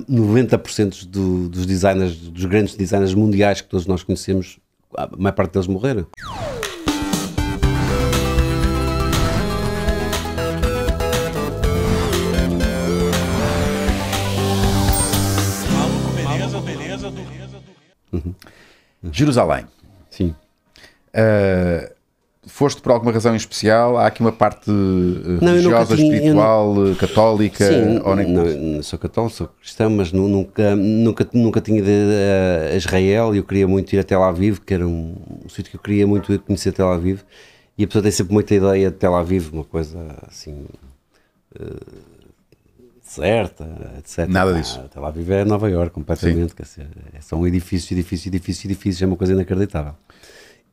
90% do, dos designers, dos grandes designers mundiais que todos nós conhecemos, a maior parte deles morreram. Beleza, beleza, beleza. Jerusalém. Sim. Uh, foste por alguma razão em especial? Há aqui uma parte eh, não, religiosa, tinha, espiritual, não... Eh, católica? Sim, ou nem não, não, sou católico, sou cristão, mas nunca, nunca, nunca tinha ido a Israel e eu queria muito ir até lá vivo, que era um, um sítio que eu queria muito ir conhecer até lá vivo. E a pessoa tem sempre muita ideia de Tel Aviv, uma coisa assim. Uh, eh, etc. Nada ah, até Tel Aviv é Nova Iorque, completamente. Quer dizer, é só um edifício, edifício, edifício, edifício, é uma coisa inacreditável.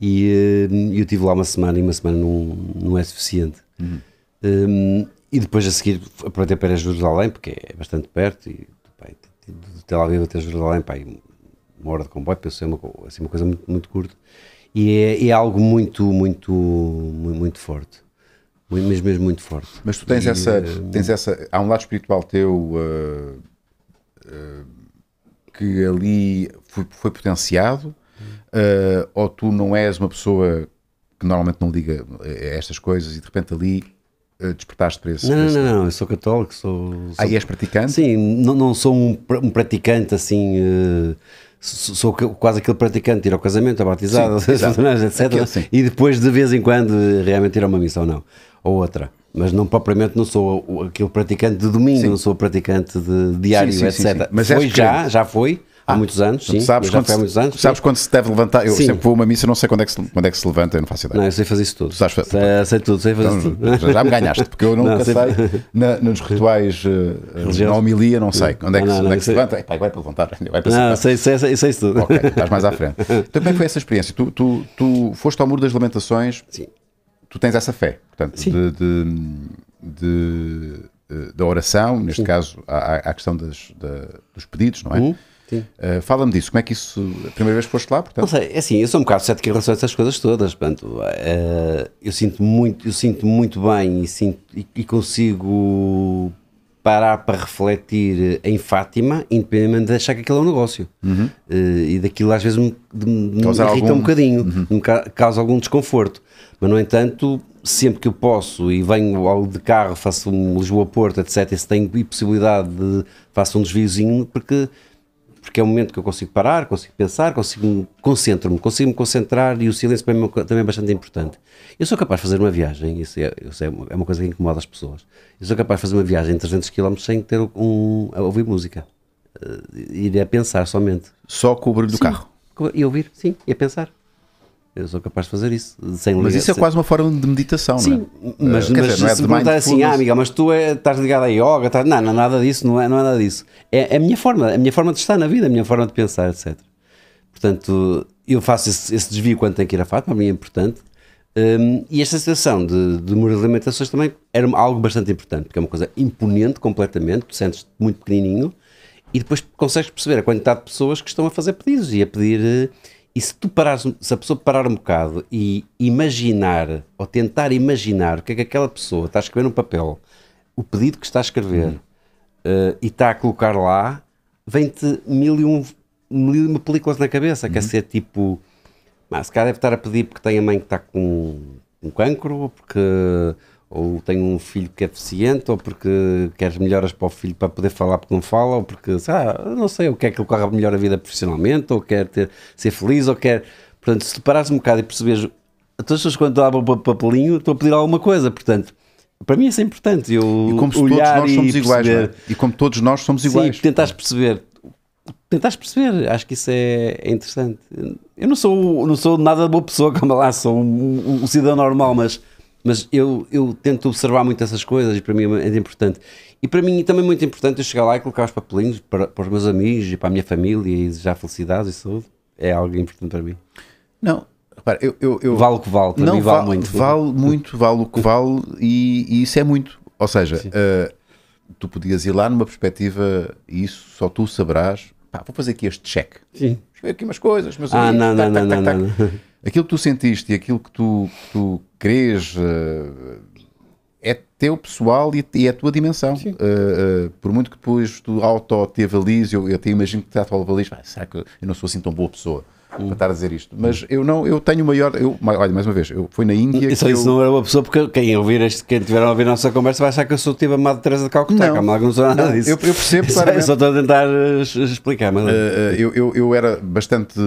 E eh, eu tive lá uma semana e uma semana não, não é suficiente. Uhum. Um, eh, e depois a seguir aproveitei para Jerusalém, porque é bastante perto, e pai, de Tel Aviv até Jerusalém, pai, uma hora de comboio, pensei é uma, assim, uma coisa muito, muito curta. E é, é, algo muito, muito, muito, muito forte. mesmo, mesmo muito forte. Mas tu tens, e, essa, eh, tens essa. Há um lado espiritual teu uh, uh, que ali foi, foi potenciado uh, ou tu não és uma pessoa que normalmente não liga a estas coisas e de repente ali eh, despertaste para esse... Não, não, não, eu sou católico, sou... sou... Ah, és praticante? Sim, não, não sou um, um praticante assim... Uh, sou, quase aquele praticante de ir ao casamento, a batizar sim, é? etc. Aquilo, E depois de vez em quando realmente ir a uma missão, não. Ou outra. Mas não propriamente não sou aquele praticante de domingo, sim. não sou praticante de diário, sim, etc. Mas foi já, crente. já foi Há ah, muitos anos, sim. Sabes quando, se, muitos anos, sabes sim. quando se deve levantar? Eu sim. sempre vou a uma missa, não sei quando é, que se, quando é que se levanta, eu não faço ideia. Não, eu sei fazer isso tudo. Sabes, sei, sei, tudo, sei fazer então, tudo. Já, me ganhaste, porque eu nunca não, sei, sei na, nos rituais, uh, na homilia, não sei. Onde é que, não, não, onde é que se levanta? Epá, vai para levantar. Vai para não, sei, sei, sei, sei tudo. Ok, estás mais à frente. Então, como é que foi essa experiência? Tu, tu, tu foste ao Muro das Lamentações, sim. tu tens essa fé, portanto, sim. de, de, de eh, da oração, neste sim. caso, à, questão das, da, dos pedidos, não é? Uhum. Uh, Fala-me disso, como é que isso, a primeira vez que foste lá, portanto? Não sei, é assim, eu sou um bocado cético em relação a essas coisas todas, portanto, uh, eu sinto muito, eu sinto muito bem e, sinto, e, e consigo parar para refletir em Fátima, independentemente de achar que aquilo é um negócio. Uhum. Uh, e daquilo às vezes me, me, irrita algum... um bocadinho, uhum. me ca causa algum desconforto. Mas, no entanto, sempre que eu posso e venho ao de carro, faço um Lisboa-Porto, etc., e se tenho possibilidade de faço um desviozinho, porque porque é um momento que eu consigo parar, consigo pensar, consigo concentro-me, consigo me concentrar e o silêncio para mim é também é bastante importante. Eu sou capaz de fazer uma viagem, isso é, isso é, uma é coisa que incomoda as pessoas. Eu sou capaz de fazer uma viagem de 300 km sem ter um a ouvir música. Uh, ir a pensar somente. Só com o barulho do carro. E ouvir, sim, e a pensar. Eu sou capaz de fazer isso. Sem mas isso é assim. quase uma forma de meditação, Sim, não é? mas, eh, mas dizer, não é se me perguntar assim, ah, amiga, mas tu é, estás ligado a yoga, estás... não, não é nada disso, não é, não é nada disso. É, é, a minha forma, é a minha forma de estar na vida, é a minha forma de pensar, etc. Portanto, eu faço esse, esse desvio quando tenho que ir à Fátima, para mim é importante. Um, e esta situação de, de muros de alimentações também era algo bastante importante, porque é uma coisa imponente completamente, tu sentes muito pequenininho e depois consegues perceber a quantidade de pessoas que estão a fazer pedidos e a pedir eh, e se tu parares, se a pessoa parar um bocado e imaginar, ou tentar imaginar o que é que aquela pessoa está a escrever no papel, o pedido que está a escrever uh, e está a colocar lá, vem-te mil e um mil uma películas na cabeça, é uhum. quer ser tipo, mas ah, se calhar deve estar a pedir porque tem a mãe que está com um cancro, ou porque ou tenho um filho que é deficiente, ou porque queres melhoras para o filho para poder falar porque não fala, ou porque ah, não sei o que é que lhe corre melhor a vida profissionalmente, ou quer ter, ser feliz, ou quer. Portanto, se te parares um bocado e perceberes, todas então, as pessoas quando dá o papelinho estou a pedir alguma coisa, portanto. Para mim isso é importante. Eu e como todos nós somos e iguais, é? e como todos nós somos iguais. Sim, tentares perceber, tentares perceber, acho que isso é, é, interessante. Eu não sou, não sou nada boa pessoa, como lá, sou um, um, um cidadão normal, mas mas eu, eu tento observar muito essas coisas e para mim é, é importante. E para mim também é muito importante eu chegar lá e colocar os papelinhos para, para os meus amigos e para a minha família e desejar felicidade e saúde. É algo importante para mim. Não, repara, eu. eu, eu vale o que vale, para não, mim vale, vale muito. Vale muito, vale o que vale e, e isso é muito. Ou seja, uh, tu podias ir lá numa perspectiva, e isso só tu saberás. Pá, vou fazer aqui este check. Sim. Escrever aqui umas coisas, mas. Ah, aí, não, tac, não, não, não, não, não aquilo que tu sentiste e aquilo que tu, que tu crês uh, é teu pessoal e, e é a tua dimensão. Uh, uh, por muito que depois tu auto te avalies, eu, eu até imagino que te auto avalies, ah, será que eu não sou assim tão boa pessoa? Hum. Para estar a dizer isto, mas eu não, eu tenho maior. Eu, olha, mais uma vez, eu fui na Índia. Só isso eu... não era uma pessoa, porque quem ouvir este, quem tiver a ouvir a nossa conversa vai achar que eu sou tipo amado de Teresa de Calcutá, não, não nada disso. Eu, eu percebo, claramente. só estou a tentar explicar, mas. eu, eu, eu era bastante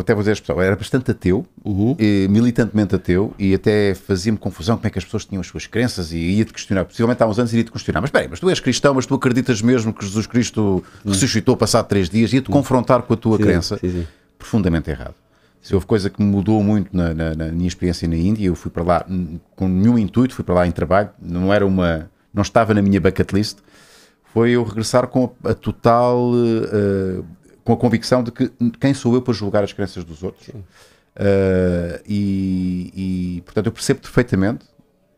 até vou dizer a expressão, era bastante ateu, uhum. Eh, militantemente ateu, e até fazia-me confusão como é que as pessoas tinham as suas crenças e ia-te questionar. Possivelmente há uns anos iria-te questionar, mas espera mas tu és cristão, mas tu acreditas mesmo que Jesus Cristo uhum. ressuscitou passado três dias, ia-te uhum. confrontar com a tua sim, crença. Sim, sim. Profundamente errado. Se houve coisa que me mudou muito na, na, na, minha experiência na Índia, eu fui para lá com nenhum intuito, fui para lá em trabalho, não era uma, não estava na minha bucket list, foi eu regressar com a, a total... Uh, com a convicção de que quem sou eu para julgar as crenças dos outros. Uh, e, e, portanto, eu percebo perfeitamente.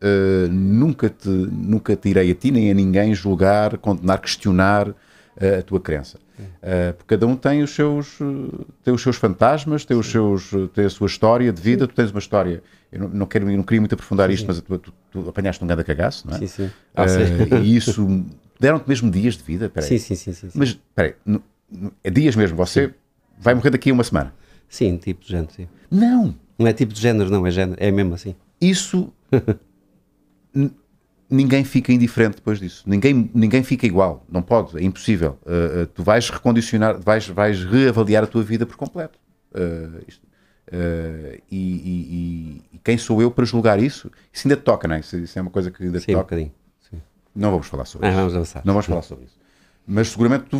Uh, nunca, te, nunca te irei a ti nem a ninguém julgar, condenar, questionar eh, a tua crença. Uh, porque cada um tem os seus tem os seus fantasmas, tem os seus tem a sua história de vida. Sim. Tu tens uma história. Eu não, não quero não queria muito aprofundar sim. isto, mas tu, tu, tu apanhaste um ganda cagaço, não é? Sim, sim. Ah, uh, e isso deram-te mesmo dias de vida, peraí. Sim, sim, sim, sim, sim. Mas peraí, é dias mesmo, você sim. vai morrer daqui a uma semana. Sim, tipo de género, sim. Não! Não é tipo de género, não, é género, é mesmo assim. Isso. ninguém fica indiferente depois disso. Ninguém, ninguém fica igual. Não pode, é impossível. Uh, uh, tu vais recondicionar, vais, vais reavaliar a tua vida por completo. Uh, isto, uh, e, e, e, quem sou eu para julgar isso? Isso ainda te toca, não é? Isso, isso é uma coisa que ainda Sim, te toca. Um bocadinho. Sim. Não vamos falar sobre ah, isso. Vamos avançar. Não vamos falar sobre isso. Mas seguramente tu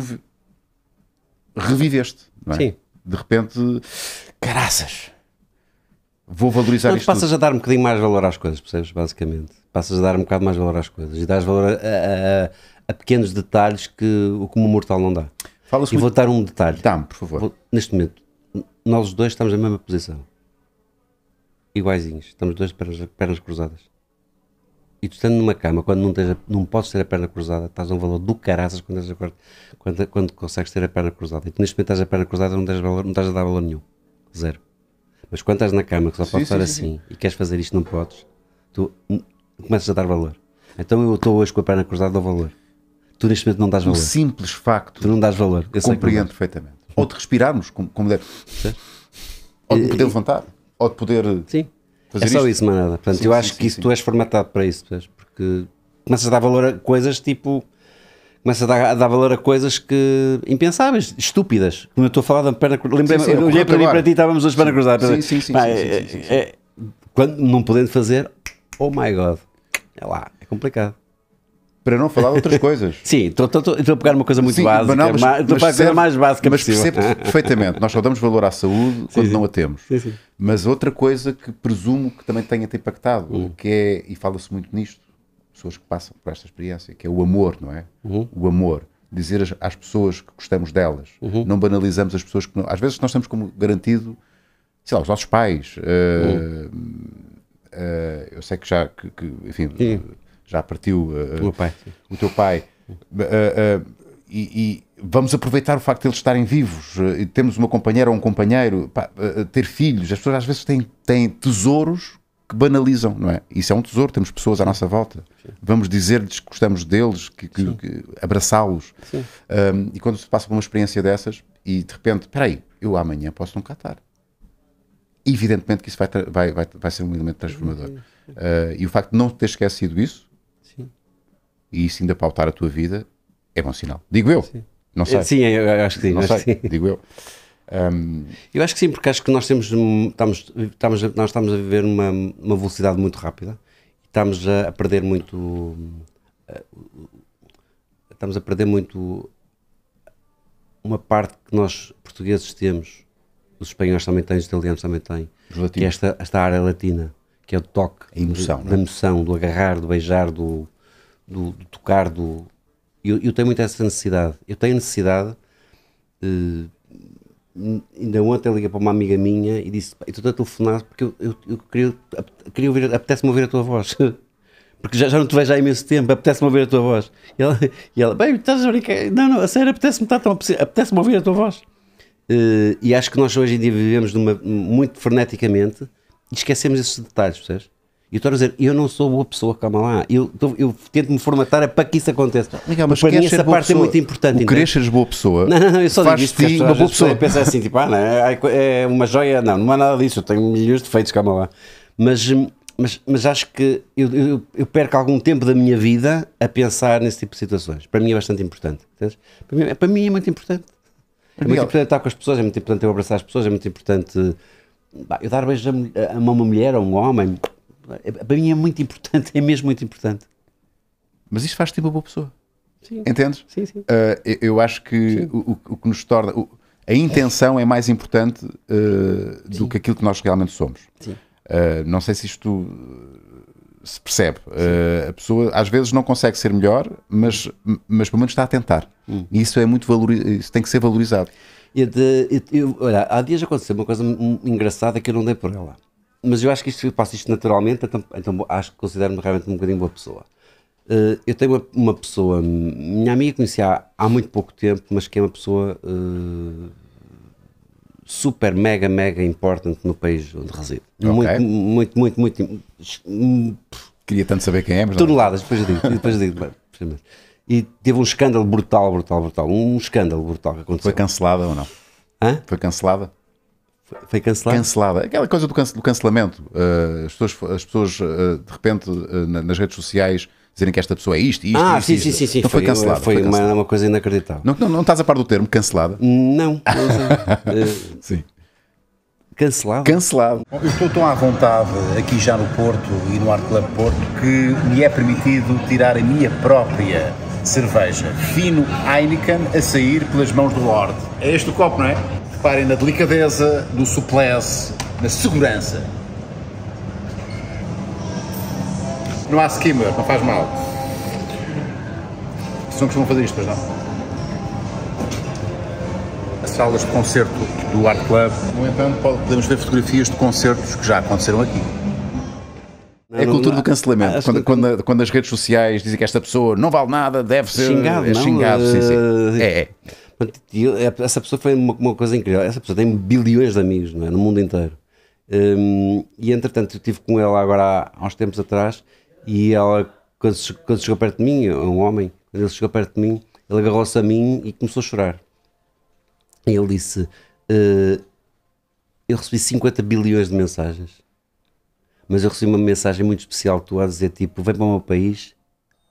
reviveste, não é? Sim. De repente, caraças, vou valorizar não, isto. passas tudo. a dar um bocadinho mais valor às coisas, percebes? Basicamente, passas a dar um bocado mais valor às coisas e dás valor a, a, a pequenos detalhes que o comum mortal não dá. Fala-se e muito... vou dar um detalhe. Dá-me, por favor. Vou, neste momento, nós os dois estamos na mesma posição, iguaizinhos, estamos dois de pernas, pernas cruzadas. E tu estando numa cama, quando não, tens a, não podes ter a perna cruzada, estás a um valor do caraças quando, tens a, quando, quando consegues ter a perna cruzada. E tu neste momento estás a perna cruzada, não, tens valor, não estás a dar valor nenhum. Zero. Mas quando estás na cama, que só pode podes estar sim, assim, e queres fazer isto, não podes, tu começas a dar valor. Então eu estou hoje com a perna cruzada, dou valor. Tu neste momento não dás valor. Um simples facto. Tu não dás valor. Eu compreendo perfeitamente. Ou de respirarmos, como, como deve. Ou de poder levantar. Ou de poder. Sim. Fazer é só isto? isso, manada. Portanto, sim, eu sim, acho sim, que isso, tu és formatado para isso, porque começas a dar valor a coisas tipo. Começa a dar, a dar valor a coisas que impensáveis, estúpidas. Como eu estou a falar da perna cruzada. Lembrei-me, olhei para mim para ti estávamos hoje perna cruzada. Sim, sim, sim. É, é, quando não podendo fazer, oh my god. É lá, é complicado para não falar de outras coisas. Sim, estou, a pegar uma coisa muito sim, básica, banal, mas, mas, estou a pegar a mais básica mas percebo perfeitamente. Nós só damos valor à saúde sim, quando sim. não a temos. Mas outra coisa que presumo que também tenha te impactado, uhum. que é, e fala-se muito nisto, pessoas que passam por esta experiência, que é o amor, não é? Uhum. O amor. Dizer às pessoas que gostamos delas, uhum. não banalizamos as pessoas que não. Às vezes nós temos como garantido, sei lá, os nossos pais. Uh, uh, eu sei que já, que, que enfim, já partiu uh, pai, o teu pai. Eh, e, e, vamos aproveitar o facto de eles estarem vivos, temos uma companheira ou um companheiro, pá, ter filhos. As pessoas às vezes têm, têm tesouros que banalizam, não é? Isso é um tesouro, temos pessoas à nossa volta. Sim. Vamos dizer-lhes que gostamos deles, que, que, que abraçá-los. Um, e quando se passa por uma experiência dessas e de repente, espera aí, eu amanhã posso não catar. Evidentemente que isso vai, vai, vai, vai ser um elemento transformador. Uh, e o facto de não ter esquecido isso e isso ainda pautar a tua vida, é bom sinal. Digo eu. Sim. Não sei. Sim, eu acho que sim. Não sei. Sim. Digo eu. Um... Eu acho que sim, porque acho que nós temos estamos, estamos, nós estamos a viver uma, uma velocidade muito rápida e estamos a, perder muito eh, estamos a perder muito uma parte que nós portugueses temos, os espanhóis também têm, os italianos também têm, que é esta, esta área latina, que é o toque, a emoção, do, é? da emoção, do agarrar, do beijar, do do, do tocar, do. Eu, eu, tenho muito essa necessidade. Eu tenho necessidade. Uh, ainda ontem liguei para uma amiga minha e disse: Estou a telefonar porque eu, eu, eu queria, queria ouvir, apetece-me ouvir a tua voz. porque já, já não te vejo há imenso tempo, apetece-me ouvir a tua voz. E ela, e ela bem, estás a brincar? Não, não, a sério, apetece-me tá, tá apetece ouvir a tua voz. Uh, e acho que nós hoje em dia vivemos numa, muito freneticamente e esquecemos esses detalhes, percebes? E estou a dizer, eu não sou boa pessoa, calma lá. Eu, tô, eu tento me formatar é para que isso aconteça. Legal, mas para mim essa parte é pessoa, é muito importante. O querer boa pessoa. Não, não, não eu só digo isto porque uma boa pessoa. pensa assim, tipo, ah, não, é, é uma joia. Não, não há nada disso. Eu tenho milhões de defeitos, calma lá. Mas, mas, mas acho que eu, eu, eu, perco algum tempo da minha vida a pensar nesse tipo de situações. Para mim é bastante importante. Para mim, para mim é muito importante. É muito importante estar com as pessoas, é muito importante eu abraçar as pessoas, é muito importante bah, eu dar beijos a, a uma mulher ou um homem é, para mim é muito importante, é mesmo muito importante. Mas isto faz-te uma tipo boa pessoa. Sim. Entendes? Sim, sim. Uh, eu, acho que o, o, que nos torna. O, a intenção é. é mais importante uh, do que aquilo que nós realmente somos. Sim. Uh, não sei se isto se percebe. Uh, a pessoa às vezes não consegue ser melhor, mas, mas pelo menos está a tentar. Hum. E isso é muito isso tem que ser valorizado. Eu, é de, eu, olha, há dias aconteceu uma coisa engraçada que eu não dei por ela mas eu acho que isto, eu passo isto naturalmente, então, então acho que considero-me realmente um bocadinho boa pessoa. Uh, eu tenho uma, uma, pessoa, minha amiga conhecia há, há, muito pouco tempo, mas que é uma pessoa uh, super, mega, mega importante no país onde reside. Okay. Muito, muito, muito, muito. Queria tanto saber quem é, mas. Toneladas, depois eu digo, depois eu digo. e teve um escândalo brutal, brutal, brutal. Um escândalo brutal que aconteceu. Foi cancelada ou não? Hã? Foi cancelada? Foi cancelada? Cancelada. Aquela coisa do, do cancelamento. Uh, as pessoas, as pessoas uh, de repente, uh, nas redes sociais, dizerem que esta pessoa é isto, isto, ah, isto, sim, isto. sim, sim, sim. Então foi, foi cancelado. Foi, foi Uma, uma, coisa inacreditável. Não, não, não, estás a par do termo cancelada? Não. não sim. Cancelado? Cancelado. Eu estou tão à vontade aqui já no Porto e no Art Club Porto que me é permitido tirar a minha própria cerveja. Fino Heineken a sair pelas mãos do Lorde. É este o copo, não é? Reparem na delicadeza no suplesse, na segurança. Não há skimmer, não faz mal. Vocês não costumam fazer isto, pois não? As salas de concerto do Art Club, no entanto, podemos ver fotografias de concertos que já aconteceram aqui. É a cultura do cancelamento. Quando, quando, quando, as redes sociais dizem que esta pessoa não vale nada, deve ser xingado, é xingado. Não? Sim, sim. Eh, é. é. É, essa pessoa foi uma, uma, coisa incrível. Essa pessoa tem bilhões de amigos é? no mundo inteiro. Um, e entretanto, eu estive com ela agora há, uns tempos atrás e ela, quando, quando chegou perto de mim, um homem, quando ele chegou perto de mim, ele agarrou-se a mim e começou a chorar. E ele disse: uh, Eu recebi 50 bilhões de mensagens, mas eu recebi uma mensagem muito especial tua a dizer: Tipo, vem para o meu país,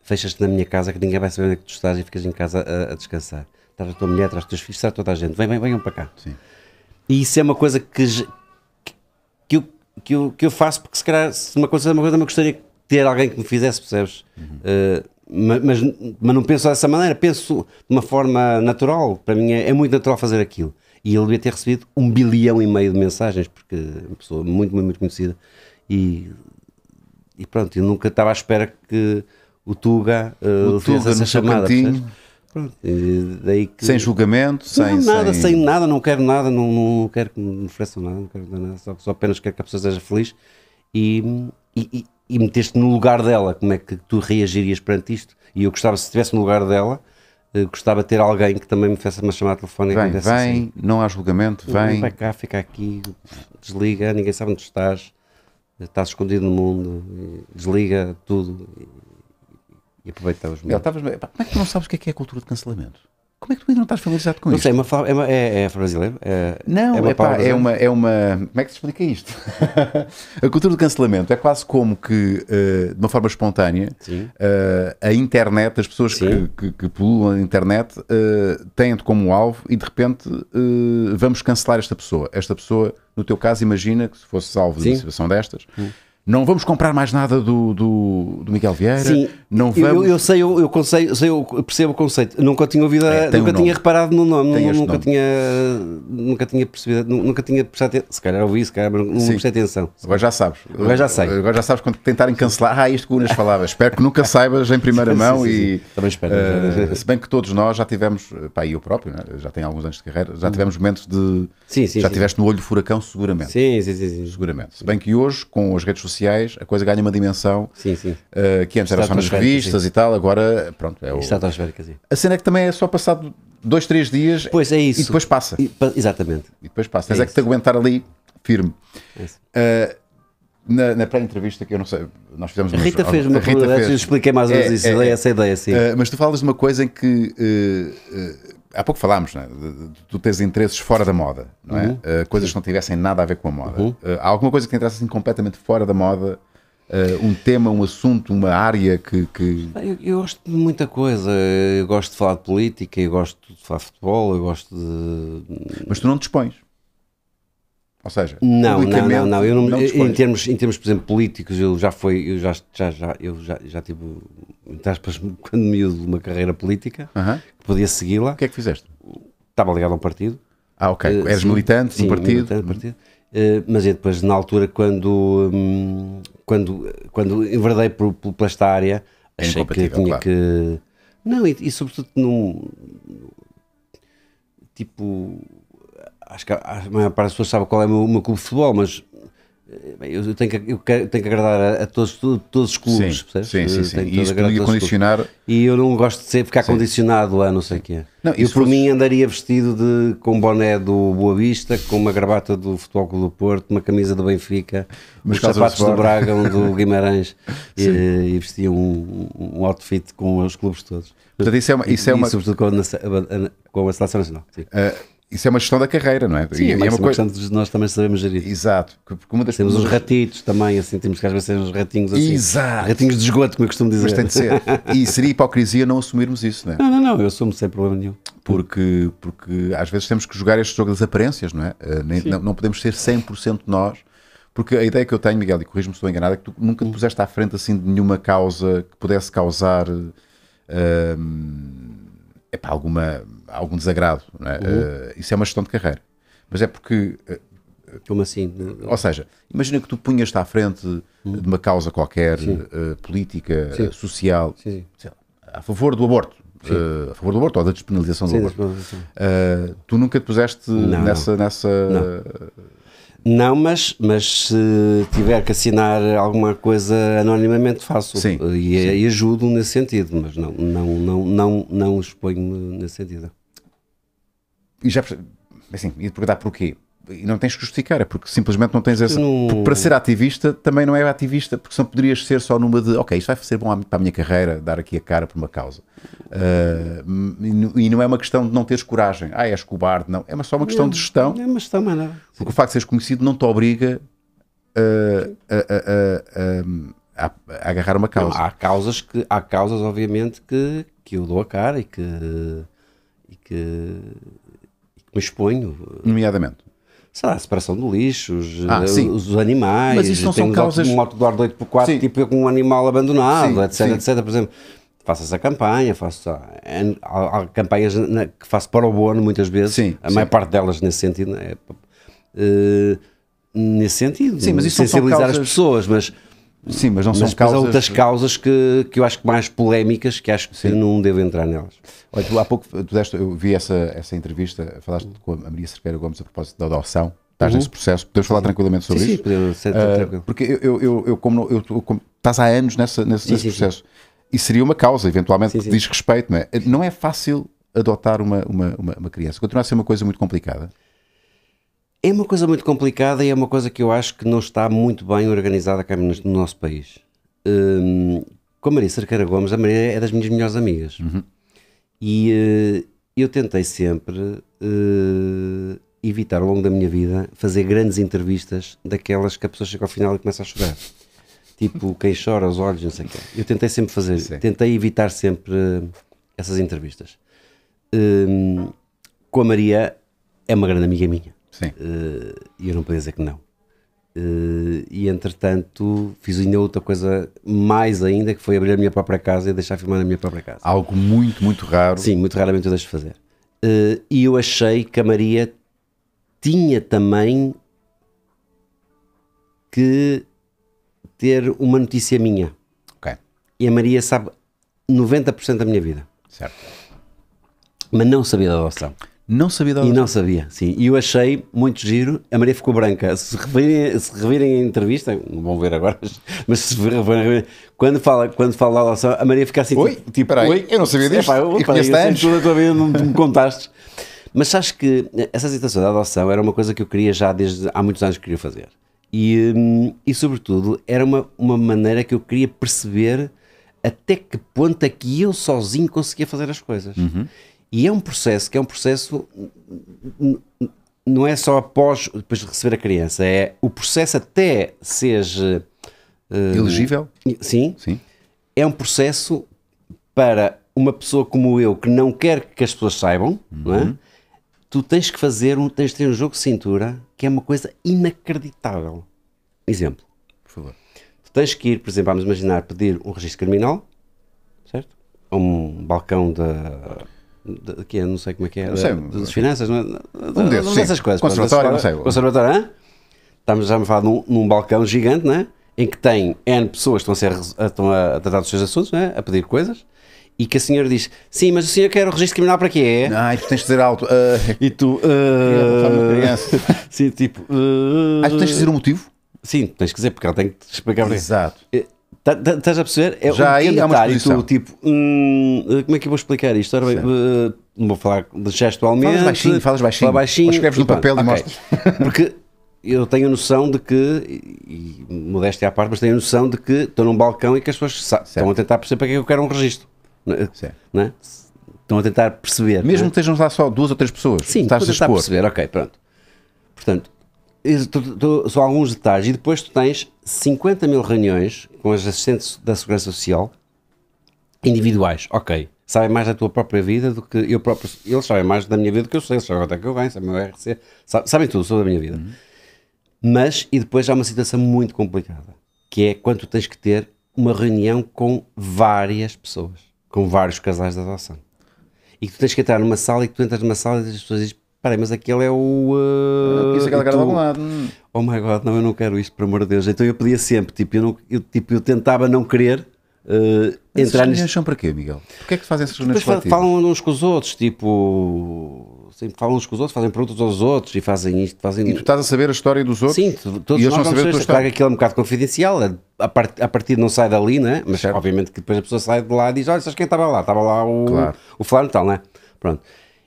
fechas-te na minha casa que ninguém vai saber onde é que tu estás e ficas em casa a, a descansar traz a tua mulher, traz os teus filhos, traz toda a gente, vem, vem, venham para cá. Sim. E isso é uma coisa que, que, eu, que, eu, que eu faço, porque se calhar, se uma coisa é uma coisa, eu gostaria de ter alguém que me fizesse, percebes? Uhum. Uh, mas, mas, não penso dessa maneira, penso de uma forma natural. Para mim é, é, muito natural fazer aquilo. E ele devia ter recebido um bilhão e meio de mensagens, porque é uma pessoa muito, muito, muito conhecida. E, e pronto, eu nunca estava à espera que o Tuga uh, o Tuga, essa chamada. Cantinho. Pronto, daí que... Sem julgamento, sem, nada, sem... sem... nada, não quero nada, não, não quero que me ofereçam nada, não quero nada, só, só, apenas quero que a pessoa seja feliz e, e, e meteste no lugar dela, como é que tu reagirias perante isto? E eu gostava, se estivesse no lugar dela, eh, gostava de ter alguém que também me fizesse uma chamada telefónica. Vem, vem, assim, não há julgamento, vem. Vai cá, fica aqui, desliga, ninguém sabe onde estás, estás escondido no mundo, desliga tudo. E aproveitavas melhor. como é que tu não sabes o que é, que é cultura de cancelamento? Como é que tu ainda não estás familiarizado com não isto? Não sei, é, é, uma, é, é brasileiro É, não, é uma, é, uma, é uma. Como é que se explica isto? a cultura do cancelamento é quase como que, uh, de uma forma espontânea, uh, a internet, as pessoas que, que, que a internet, uh, têm-te como alvo e de repente vamos cancelar esta pessoa. Esta pessoa, no teu caso, imagina que se fosses alvo Sim. de uma situação destas. Hum não vamos comprar mais nada do, do, do Miguel Vieira. Sim, não vamos... eu, eu sei, eu, eu, sei, eu percebo o conceito. Nunca tinha ouvido, é, nunca um tinha reparado no nome, nunca nome. tinha, nunca tinha percebido, nunca tinha prestado atenção. Se calhar ouvi, se calhar não, não prestei atenção. Agora já sabes. Agora já sei. Agora já sabes quando tentarem cancelar. Ah, isto que o Unas falava. espero que nunca saibas em primeira mão sim, e também espero. Uh, se bem que todos nós já tivemos, pá, e eu próprio, né, já tenho alguns anos de carreira, já hum. tivemos momentos de já tiveste no olho do furacão seguramente. Sim, sim, sim, sim. Seguramente. Se bem que hoje com as redes sociais sociais, a coisa ganha uma dimensão sim, sim. Uh, que antes era só nas revistas sim. e tal, agora pronto. É o... Estratosférica, sim. A cena é que também é só passado dois, três dias pois é isso. e depois passa. E, exatamente. E depois passa. É Tens é, é que te aguentar ali firme. É eh, na, na pré-entrevista que eu não sei, nós fizemos uma. A Rita fez uma Rita fez... expliquei mais ou menos é, isso, é, é, é. essa ideia, sim. Uh, mas tu falas de uma coisa em que uh, uh, há pouco falámos, né? tu tens interesses fora da moda, não é? Uhum. Uh, coisas que não tivessem nada a ver com a moda. Uhum. Uh, há alguma coisa que te interessa assim, completamente fora da moda? Uh, um tema, um assunto, uma área que. que... Eu, eu, gosto de muita coisa. Eu gosto de falar de política, eu gosto de falar de futebol, eu gosto de. Mas tu não dispões. Ou seja, não, não, não, não. Eu não, não em, termos, em termos, por exemplo, políticos, eu já fui, eu já, já, já, eu já, já tive entre aspas, quando miúdo, uma carreira política, uhum. que podia segui-la. O que é que fizeste? Estava ligado a um partido. Ah, ok. Uh, eh, Eres sim, militante sim, partido? militante partido. Uh, mas eu depois, na altura, quando, um, quando, quando enverdei por, por, por esta área, é achei que tinha claro. que... Não, e, e sobretudo num... Tipo, acho que a maior parte das pessoas sabe qual é o meu, o meu clube de futebol, mas eu, tenho que, eu quero, tenho que agradar a, a todos, todos, os clubes, sim, percebes? Sim, sim, sim. E isso podia condicionar... E eu não gosto de ser ficar sim. condicionado a não sei o quê. Não, eu, por fosse... mim andaria vestido de, com boné do Boa Vista, com uma gravata do Futebol Clube do Porto, uma camisa do Benfica, Mas os sapatos do Braga, um do Guimarães, e, eh, e, vestia um, um outfit com os clubes todos. Portanto, isso é uma... Isso é uma... E, sobretudo com a, com a Seleção Nacional. Sim. Uh isso é uma gestão da carreira, não é? Sim, e, é, é uma, coisa... questão de nós também sabemos gerir. Exato. Porque uma das temos coisas... os ratitos também, assim, temos que às vezes uns ratinhos assim. Exato. Ratinhos de esgoto, como eu costumo dizer. Mas tem de ser. e seria hipocrisia não assumirmos isso, não é? Não, não, não, eu assumo sem problema nenhum. Porque, porque às vezes temos que jogar este jogo das aparências, não é? Eh, nem, não, não podemos ser 100% nós. Porque a ideia que eu tenho, Miguel, e corrijo-me se estou enganado, é que tu nunca te puseste à frente assim de nenhuma causa que pudesse causar. Eh, hum, é para alguma, algum desagrado. É? Uhum. Uh, isso é uma gestão de carreira. Mas é porque. Uh, Como assim? Ou seja, imagina que tu punhas-te à frente uhum. de uma causa qualquer, uh, política, sim. social, sim, sim. a favor do aborto. a favor do aborto ou da despenalização do aborto. tu nunca te puseste não, nessa. Não. nessa não não, mas, mas se tiver que assinar alguma coisa anonimamente faço sim, e, eh, sim. e ajudo nesse sentido, mas não, não, não, não, não exponho nesse sentido. E já assim, ia te perguntar porquê e não tens que justificar, é porque simplesmente não tens essa. No... Para ser ativista também não é ativista, porque só poderias ser só numa de ok, isto vai ser bom para a minha carreira, dar aqui a cara por uma causa. Uh, e não é uma questão de não teres coragem, ah, és cobarde, não. É só uma questão de gestão. É uma gestão, não Porque o facto de seres conhecido não te obriga uh, a, a, a, a, agarrar uma causa. Não, há causas que há causas, obviamente, que, que eu dou a cara e que, e que, e que me exponho. Nomeadamente sei lá, a separação do lixo, os, ah, eh, os animais, Mas isto não são causas... um outdoor de 8x4 tipo com um animal abandonado, sim, etc, sim. etc. Por exemplo, faço essa campanha, faço há, campanhas na, que faço para o bono muitas vezes, sim, a maior parte delas nesse sentido né, é, eh, nesse sentido, sim, mas sensibilizar causas... as pessoas, mas Sim, mas não mas são causas... outras causas que, que eu acho que mais polémicas, que acho que Sim. não devo entrar nelas. Olha, tu, há pouco, tu deste, eu vi essa, essa entrevista, falaste com a Maria Cerqueira Gomes a propósito da adoção, estás uhum. nesse processo, podemos falar tranquilamente sobre sim, isso? Sim, podemos, ser uh, tranquilo. Porque eu, eu, eu, como, eu, como, estás há anos nessa, nesse, sim, nesse sim, processo, e seria uma causa, eventualmente, sim, que diz respeito, não é? Não é fácil adotar uma, uma, uma, uma criança, continua a ser uma coisa muito complicada. É uma coisa muito complicada e é uma coisa que eu acho que não está muito bem organizada cá no nosso país. Hum, com a Maria Cerqueira Gomes, a Maria é das minhas melhores amigas. Uhum. E uh, eu tentei sempre uh, evitar ao longo da minha vida fazer grandes entrevistas daquelas que a pessoa chega ao final e começa a chorar. tipo, quem chora, os olhos, não sei o quê. Eu tentei sempre fazer, Sim. tentei evitar sempre eh, essas entrevistas. Hum, com a Maria é uma grande amiga minha. Sim. Eh, e eu não podia dizer que não. Eh, e entretanto fiz ainda outra coisa mais ainda que foi abrir a minha própria casa e deixar filmar na minha própria casa. Algo muito, muito raro. Sim, muito raramente eu deixo de fazer. Eh, e eu achei que a Maria tinha também que ter uma notícia minha. Ok. E a Maria sabe 90% da minha vida. Certo. Mas não sabia da adoção. Não sabia da E não é. sabia, sim. E eu achei muito giro. A Maria ficou branca. Se revirem, se a entrevista, não vão ver agora, mas se revirem, quando fala, quando fala da adoção, a Maria fica assim, oi, tipo, tipo peraí, oi, eu não sabia disto. Epá, eu, opa, eu sei tudo a tua vida, não me contaste. Mas sabes que essa situação da adoção era uma coisa que eu queria já desde há muitos anos que queria fazer. E, hum, e sobretudo, era uma, uma maneira que eu queria perceber até que ponto é que eu sozinho conseguia fazer as coisas. Uhum. E é um processo que é um processo. Não é só após depois de receber a criança, é o processo até seja. Uh, Elegível? Sim. Sim. É um processo para uma pessoa como eu que não quer que as pessoas saibam, é? uhum. é? tu tens que fazer um, tens de ter um jogo de cintura que é uma coisa inacreditável. Exemplo. Por favor. Tu tens que ir, por exemplo, vamos imaginar, pedir um registro criminal, certo? A um balcão da de, que é, não sei como é que é, não sei, de, das finanças, não, de, é? um desses, dessas coisas. Conservatório, não sei. Conservatório, hã? Estamos já a falar num, num balcão gigante, né? Em que tem N pessoas que estão a, ser, estão a tratar dos seus assuntos, né? a pedir coisas, e que a senhora diz: Sim, mas o senhor quer o registro criminal para quê? Ai, ah, tu tens de dizer alto. Uh, e tu. Uh, sim, tipo. Uh, Acho que tens de dizer o um motivo. Sim, tens que dizer, porque ela tem que te explicar. Exato. Bem. Eh, Tá, tá, estás a perceber? É Já um aí há uma detalhe, tu, tipo, hum, como é que eu vou explicar isto? Ora uh, vou falar gestualmente. Falas baixinho, falas baixinho. Fala baixinho escreves no papel e okay. mostras. Porque eu tenho a noção de que, e, e modéstia à parte, mas tenho a noção de que estou num balcão e que as pessoas certo. estão a tentar perceber para que é eu quero um registro. É? Certo. Não é? Estão a tentar perceber. É? Mesmo é? que estejam lá só duas ou três pessoas. Sim, estás a tentar perceber, ok, pronto. Portanto, são alguns detalhes e depois tu tens 50 mil reuniões com as assistentes da Segurança Social individuais, ok. Sabem mais da tua própria vida do que eu próprio. Eles sabem mais da minha vida do que eu sei, eles sabem até que eu venho, sabem o meu RC, sabem, sabem tudo sobre a minha vida. Uhum. Mas, e depois há uma situação muito complicada, que é quando tu tens que ter uma reunião com várias pessoas, com vários casais de adoção. E que tu tens que entrar numa sala e que tu entras numa sala e as pessoas dizem: peraí, mas aquele é o. Uh, isso, aquele cara de algum lado. Hum oh my god, não, eu não quero isto, pelo amor de Deus. Então eu pedia sempre, tipo, eu, não, eu, tipo, eu tentava não querer uh, eh, Mas reuniões nisto. são para quê, Miguel? Porquê é que fazem essas reuniões falam, falam uns com os outros, tipo, sempre falam uns com os outros, fazem perguntas aos outros e fazem isto, fazem... E tu estás a saber a história dos outros? Sim, todos e eles nós saber a história. Claro aquilo é um bocado confidencial, é, a, part, a partir não sai dali, né? Mas certo. obviamente que depois a pessoa sai de lá e diz, olha, sabes quem estava lá? Estava lá o, claro. o fulano tal, né? Pronto.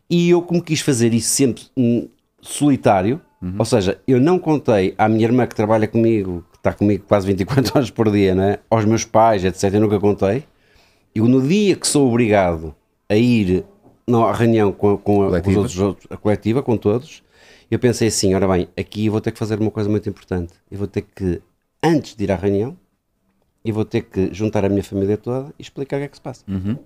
E eu como quis fazer isso sempre um, solitário Uhum. Ou seja, eu não contei à minha irmã que trabalha comigo, que está comigo quase 24 horas por dia, né? aos meus pais, etc. Eu nunca contei. Eu, no dia que sou obrigado a ir à reunião com, com, a, com os outros, a coletiva, com todos, eu pensei assim: ora bem, aqui vou ter que fazer uma coisa muito importante. Eu vou ter que, antes de ir à reunião, eu vou ter que juntar a minha família toda e explicar o que é que se passa. Uhum.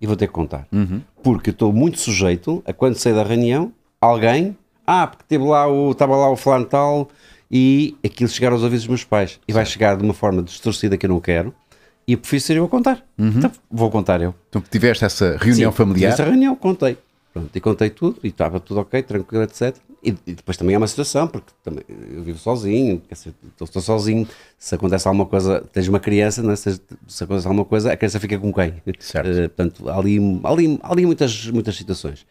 E vou ter que contar. Uhum. Porque estou muito sujeito a quando sair da reunião, alguém ah, porque teve lá o, estava lá o flantal tal e aquilo chegar aos ouvidos dos meus pais. E vai chegar de uma forma distorcida que eu não quero e prefiro ser eu a contar. Uhum. Então vou contar eu. Então tiveste essa reunião Sim, familiar? Tive essa reunião, contei. Pronto, e contei tudo e estava tudo ok, tranquilo, etc. E, e, depois também é uma situação, porque também eu vivo sozinho, estou, sozinho. Se acontece alguma coisa, tens uma criança, né? se, se, acontece alguma coisa, a criança fica com quem? Certo. Uh, portanto, há ali, ali, ali muitas, muitas situações.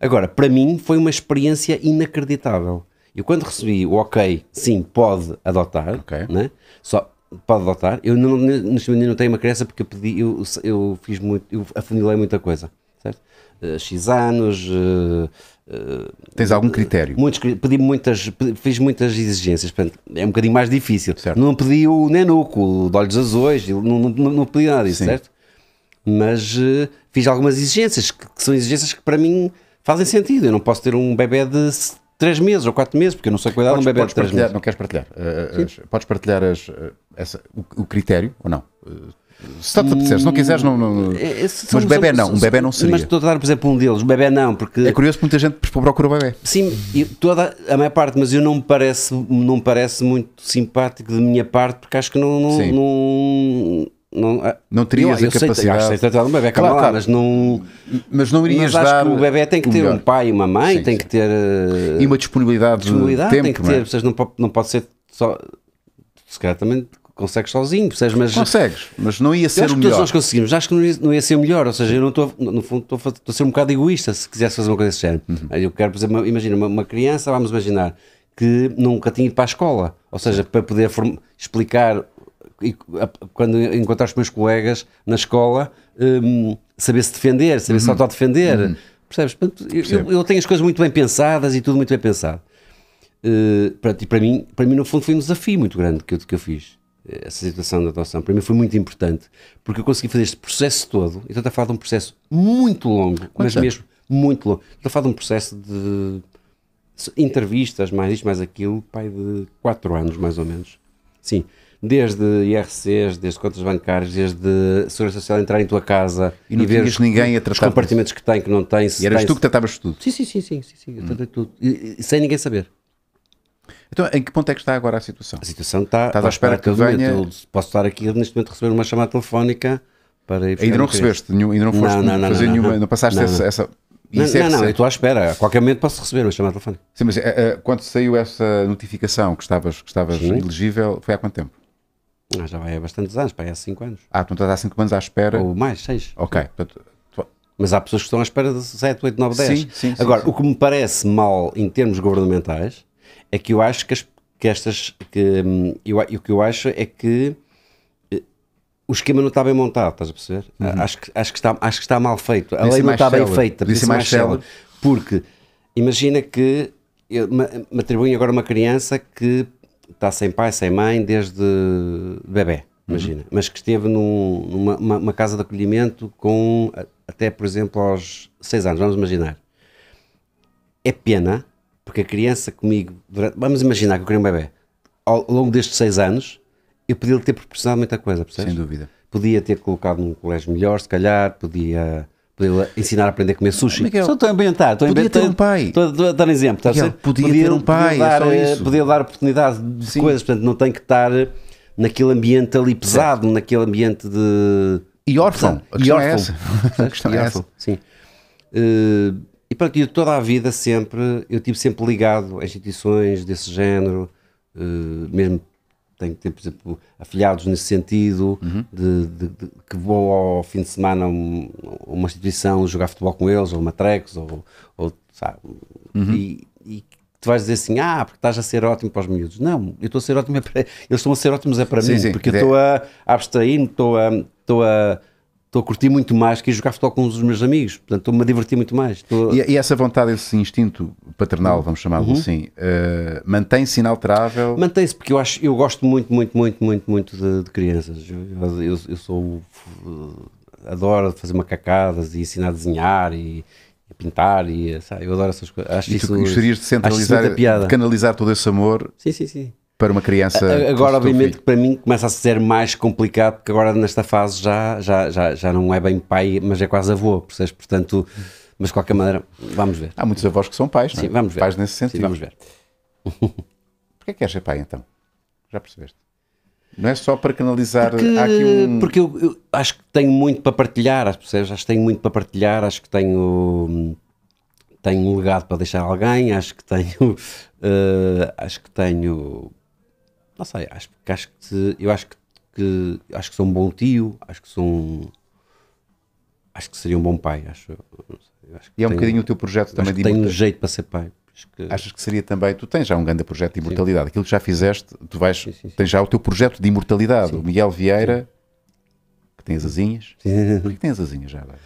Agora, para mim foi uma experiência inacreditável. Eu quando recebi o ok, sim, pode adotar, okay. né? Só pode adotar. Eu não, neste momento não tenho uma criança porque eu pedi, eu, eu fiz muito, eu afunilei muita coisa, certo? Uh, X anos. Uh, uh, Tens algum critério? Muitos, pedi muitas, pedi, fiz muitas exigências, portanto, é um bocadinho mais difícil. Certo. Não pedi o Nenuco, de olhos azuis, não, não, não pedi nada disso, sim. certo? Mas fiz algumas exigências, que, que são exigências que para mim fazem sentido. Eu não posso ter um bebê de 3 meses ou 4 meses, porque eu não sei cuidar podes, de um bebê de 3 meses. Não queres partilhar? Uh, as, podes partilhar as, eh, essa, o, o, critério ou não? Uh, se te tá dizer, se não quiseres, não. não hum, é, é, mas bebê não, um bebê não seria. Mas estou a dar, por exemplo, um deles, bebê não, porque. É curioso que muita gente procura o bebê. Sim, eu, toda a maior parte, mas eu não me parece, não me parece muito simpático de minha parte, porque acho que não. não, não não, é, não terias eu, eu a capacidade. Sei, eu acho que sei tratar um bebê, claro, lá, claro, mas não. Mas não irias mas acho dar. Que o bebê tem que ter melhor. um pai e uma mãe, sim, tem sim. que ter. E uma disponibilidade, disponibilidade de tempo. Tem que é? ter, mas... não, pode, não pode ser só. Se calhar também consegues sozinho, percebes? Mas, consegues, mas não ia ser o melhor. nós conseguimos, acho que não ia, não ia ser o melhor, ou seja, eu não estou, no fundo, estou a, estou a, ser um bocado egoísta se quisesse fazer uma coisa desse género. Uhum. Eu quero, por exemplo, imagina uma, uma, criança, vamos imaginar, que nunca tinha ido para a escola, ou seja, para poder explicar e, quando os meus colegas na escola, um, saber se defender, saber uhum. se autodefender. Uhum. Percebes? Portanto, eu, eu, tenho as coisas muito bem pensadas e tudo muito bem pensado. Uh, e para mim, para mim, no fundo, foi um desafio muito grande que eu, que eu fiz. Eh, essa situação da adoção, para mim foi muito importante, porque eu consegui fazer este processo todo. Então, está a falar de um processo muito longo, Quanto mas tempo? mesmo muito longo. Estou a falar de um processo de entrevistas, mais isto, mais aquilo, pai de 4 anos, mais ou menos. Sim desde IRCs, desde contas bancárias, desde Segurança Social entrar em tua casa e não e ver ninguém a os compartimentos que tem, que não tem. e eras tem, tu que tratavas tudo? Sim, sim, sim, sim, sim, sim eu hum. tratei tudo. E, e, sem ninguém saber. Então, em que ponto é que está agora a situação? A situação está. Estás à tá espera tá que venha. Eu posso estar aqui neste momento a receber uma chamada telefónica para Ainda não recebeste, nenhum, ainda não foste não, não, não, fazer não, nenhuma, não, não passaste essa, essa não, é não, não, eu estou à espera. A qualquer momento posso receber uma chamada telefónica. Sim, mas uh, quando saiu essa notificação que estavas, que estavas elegível, foi há quanto tempo? já vai há bastantes anos, para aí há 5 anos. Ah, tu então estás há 5 anos à espera. Ou mais, 6. Ok. Mas há pessoas que estão à espera de 7, 8, 9, 10. Sim, sim, Agora, sim, o que me parece mal em termos governamentais é que eu acho que, as, que estas. Que, hum, eu, o que eu acho é que eh, o esquema não está bem montado, estás a perceber? Uhum. Acho, que, acho, que está, acho que está mal feito. A lei não está célebre. bem feita. Disse mais célebre. Porque imagina que eu me atribuem agora uma criança que está sem pai, sem mãe, desde bebê, imagina, uhum. mas que esteve num, numa uma, uma casa de acolhimento com até, por exemplo, aos 6 anos, vamos imaginar. É pena, porque a criança comigo, durante, vamos imaginar que eu queria um bebê, ao, ao longo destes 6 anos, eu podia-lhe ter proporcionado muita coisa, percebes? Sem dúvida. Podia ter colocado num colégio melhor, se calhar, podia podia ensinar a aprender a comer sushi. Miguel, é é Só estou a inventar, estou a inventar. Podia ter um pai. Estou, estou a dar um exemplo. Tá Miguel, podia, podia, ter um pai, podia dar, é podia dar oportunidade de Sim. coisas, portanto não tem que estar naquele ambiente ali pesado, certo. naquele ambiente de... E órfão, e órfão. é órfão é Sim. Eh, e pronto, eu toda a vida sempre, eu estive sempre ligado a instituições desse género, uh, mesmo tenho, ter, por exemplo, afiliados nesse sentido, uhum. de, de, de, que vou ao fim de semana a um, uma instituição jogar futebol com eles, ou Matrex, ou, ou sabe? Uhum. E, e, tu vais dizer assim, ah, porque estás a ser ótimo para os miúdos. Não, eu estou a ser ótimo, é para, eles estão a ser ótimos é para sim, mim, sim, porque é. eu estou a, a abstrair-me, estou a, estou a estou a curtir muito mais que ir jogar futebol com os meus amigos, portanto estou-me a divertir muito mais. Estou... E, e, essa vontade, esse instinto paternal, vamos chamá-lo uhum. assim, uh, mantém-se inalterável? Mantém-se, porque eu acho, eu gosto muito, muito, muito, muito, muito de, de crianças. Eu, eu, eu sou, uh, adoro fazer macacadas e ensinar a desenhar e pintar e eh, sabe, eu adoro essas coisas. Acho e tu isso, gostarias de centralizar, de canalizar todo esse amor? Sim, sim, sim para uma criança. Agora, obviamente, para mim começa a ser mais complicado, porque agora nesta fase já, já, já, já não é bem pai, mas é quase avô, percebes? Portanto, mas de qualquer maneira, vamos ver. Há muitos avós que são pais, não é? Sim, vamos ver. Pais nesse sentido. Sim, vamos ver. Porquê queres ser pai então? Já percebeste? Não é só para canalizar. Porque, um... porque eu, eu, acho que tenho muito para partilhar, acho, Acho que tenho muito para partilhar, acho que tenho. Tenho um legado para deixar alguém, acho que tenho. Uh, acho que tenho não sei, acho, acho que eu acho que, que, acho que sou um bom tio, acho que sou um acho que seria um bom pai, acho, acho e é um bocadinho o teu projeto também de tenho um jeito para ser pai. Que... Achas que seria também, tu tens já um grande projeto de imortalidade, sim. aquilo que já fizeste, tu vais, sim, sim, tens já o teu projeto de imortalidade, o Miguel Vieira, que tem as asinhas, que tem as asinhas já agora?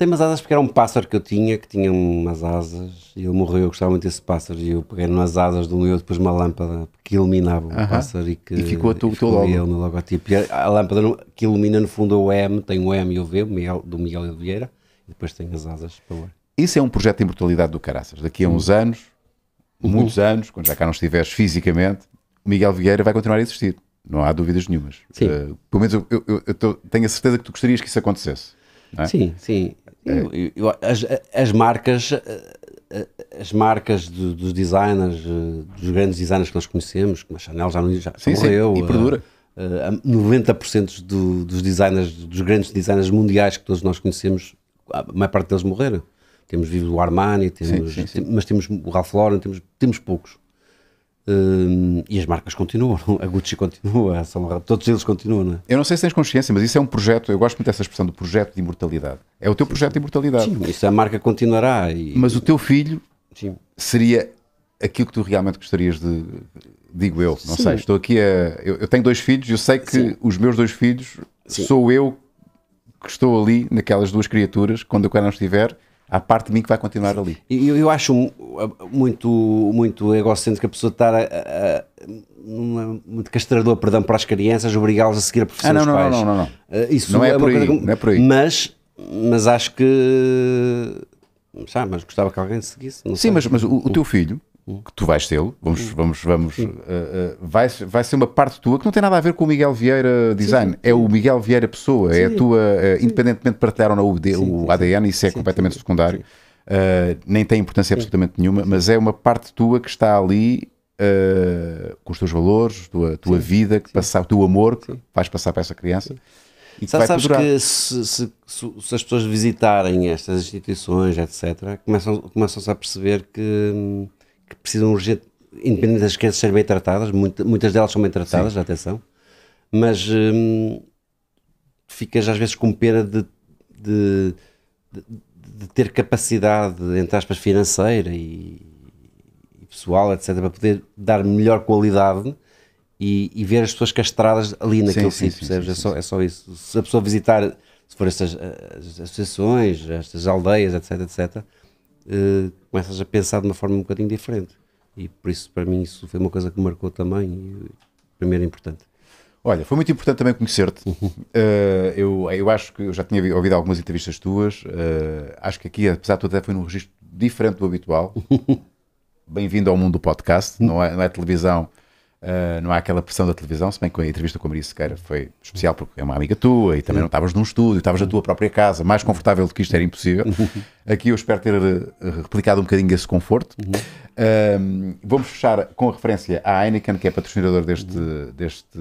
Tem umas asas porque era um pássaro que eu tinha, que tinha umas asas, e ele morreu, eu gostava muito desse pássaro, e eu peguei nas asas de um eu depois uma lâmpada que iluminava o uh -huh. pássaro e que e ficou, tu, e ficou logo. ele no logotipo. E a, a lâmpada no, que ilumina no fundo o M, tem o M e o V, do Miguel Vieira e depois tem as asas para o Isso é um projeto de imortalidade do Caraças. Daqui a uns uhum. anos, muitos uhum. anos, quando já cá não estiveres fisicamente, o Miguel Vieira vai continuar a existir. Não há dúvidas nenhumas. Sim. Uh, pelo menos eu, eu, eu, eu tenho a certeza que tu gostarias que isso acontecesse. É? Sim, sim. É. Eu, eu, as, as marcas eh, eh, as marcas do, dos designers, eh, dos grandes designers que nós conhecemos, como a Chanel já, não, já sim, morreu. Sim, e perdura. Uh, uh, 90% do, dos designers, dos grandes designers mundiais que todos nós conhecemos, a maior parte deles morreram. Temos vivo o Armani, temos, sim, sim, tem, mas temos o Ralph Lauren, temos, temos poucos. Uh, e as marcas continuam, é? a Gucci continua, a São todos eles continuam, não é? Eu não sei se tens consciência, mas isso é um projeto, eu gosto muito dessa expressão do projeto de imortalidade. É o teu Sim. projeto de imortalidade. Sim, isso a marca continuará. E... Mas o teu filho Sim. seria aquilo que tu realmente gostarias de. Digo eu, não Sim. sei, estou aqui a. Eu, eu, tenho dois filhos, eu sei que os meus dois filhos sou eu que estou ali naquelas duas criaturas quando eu cá não estiver há parte de mim que vai continuar ali. Eu, eu acho muito, muito egocêntrico a pessoa estar a, a, muito castrador, perdão, para as crianças, obrigá-las a seguir a profissão ah, não, dos não, pais. Não, não, não. Ah, isso não é, é por aí, não é por aí. Mas, mas acho que... Sabe, mas gostava que alguém seguisse. Sim, sei. mas, mas o, o, teu filho que tu vais tê-lo, vamos, vamos, vamos, uh, uh, vai, vai ser uma parte tua que não tem nada a ver com o Miguel Vieira Design, sim, sim. é o Miguel Vieira Pessoa, sim. é a tua, uh, independentemente de partilhar ou não o, ADN, isso é completamente secundário, nem tem importância absolutamente nenhuma, mas é uma parte tua que está ali com os teus valores, tua, tua vida, que passar o teu amor que vais passar para essa criança. E que sabes que se, se, se, as pessoas visitarem estas instituições, etc., começam-se começam a perceber que hum, que precisam urgente, independente das crianças serem bem tratadas, muitas delas são bem tratadas, Sim. atenção, mas hum, ficas às vezes com pena de, de, de, de ter capacidade, entre aspas, financeira e, e, pessoal, etc., para poder dar melhor qualidade. E, e ver as pessoas castradas ali naquele sítio, é, só, é só isso. Se a pessoa visitar se for estas eh, as associações, estas aldeias, etc, etc, uh, começas a pensar de uma forma um bocadinho diferente. E por isso, para mim, isso foi uma coisa que me marcou também e primeiro importante. Olha, foi muito importante também conhecer-te. Uh, eu, eu acho que eu já tinha ouvido algumas entrevistas tuas. Uh, acho que aqui, apesar de tudo, até foi num registro diferente do habitual. Bem-vindo ao mundo do podcast, não é, não é televisão Uh, não há aquela pressão da televisão, se bem que a entrevista com a Maria Sequeira foi especial porque é uma amiga tua e também não estavas num estúdio, estavas na tua própria casa, mais confortável do que isto era impossível. Uhum. Aqui eu espero ter ah, replicado um bocadinho esse conforto. Uhum. Uh, vamos fechar com a referência à Heineken, que é patrocinador deste, uhum. deste,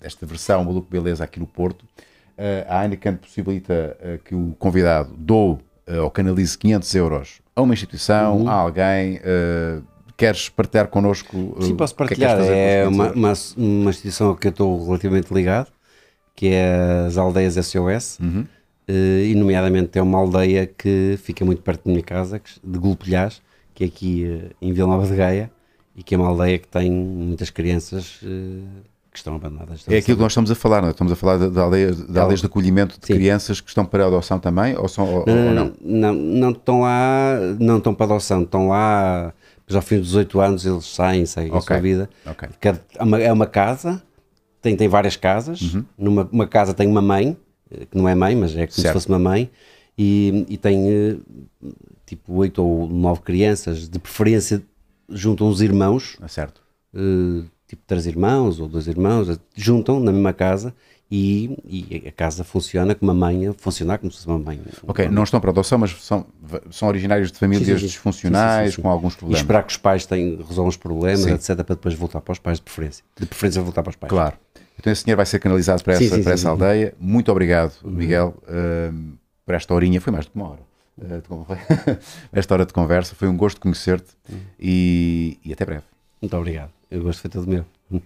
desta versão Maluco Beleza aqui no Porto. Uh, a Heineken possibilita que o convidado doe ou canalize 500 euros a uma instituição, uhum. a alguém, uh, queres partilhar connosco? Sim, eh, posso partilhar. Que é, que é uma, uma, uma, instituição a que eu estou relativamente ligado, que é as Aldeias SOS, uhum. Eh, e nomeadamente é uma aldeia que fica muito perto da minha casa, de Gulpilhás, que é aqui eh, em Vila Nova de Gaia, e que é uma aldeia que tem muitas crianças que estão abandonadas. Estão é aquilo que nós estamos a falar, não é? Estamos a falar de, de, aldeias, de então, aldeias de acolhimento de Sim. crianças que estão para adoção também? Ou, são, ou, não, ou não? não, não? Não estão lá, não estão para adoção, estão lá já dos 18 anos, eles saem, saem okay. a sua vida. Okay. É, é, é uma casa, tem, tem várias casas. Uhum. Numa uma casa tem uma mãe, eh, que não é mãe, mas é como certo. se fosse uma mãe, e, e tem eh, tipo 8 ou 9 crianças, de preferência juntam os irmãos. É certo. Uh, tipo três irmãos ou dois irmãos, juntam na mesma casa e, e, a casa funciona como uma mãe, funcionar como se fosse uma mãe. Ok, não estão para adoção, mas são, são originários de famílias sim, sim, disfuncionais, sim, com alguns problemas. E esperar que os pais têm, resolvam os problemas, etc., para depois voltar para os pais de preferência. De preferência voltar para os pais. Claro. Então esse dinheiro vai ser canalizado para essa, para essa aldeia. Muito obrigado, uhum. Miguel, uh, por esta horinha. Foi mais do que uma hora. Eh, esta hora de conversa. Foi um gosto conhecer-te uhum. e, e até breve. Muito obrigado. O gosto foi todo meu.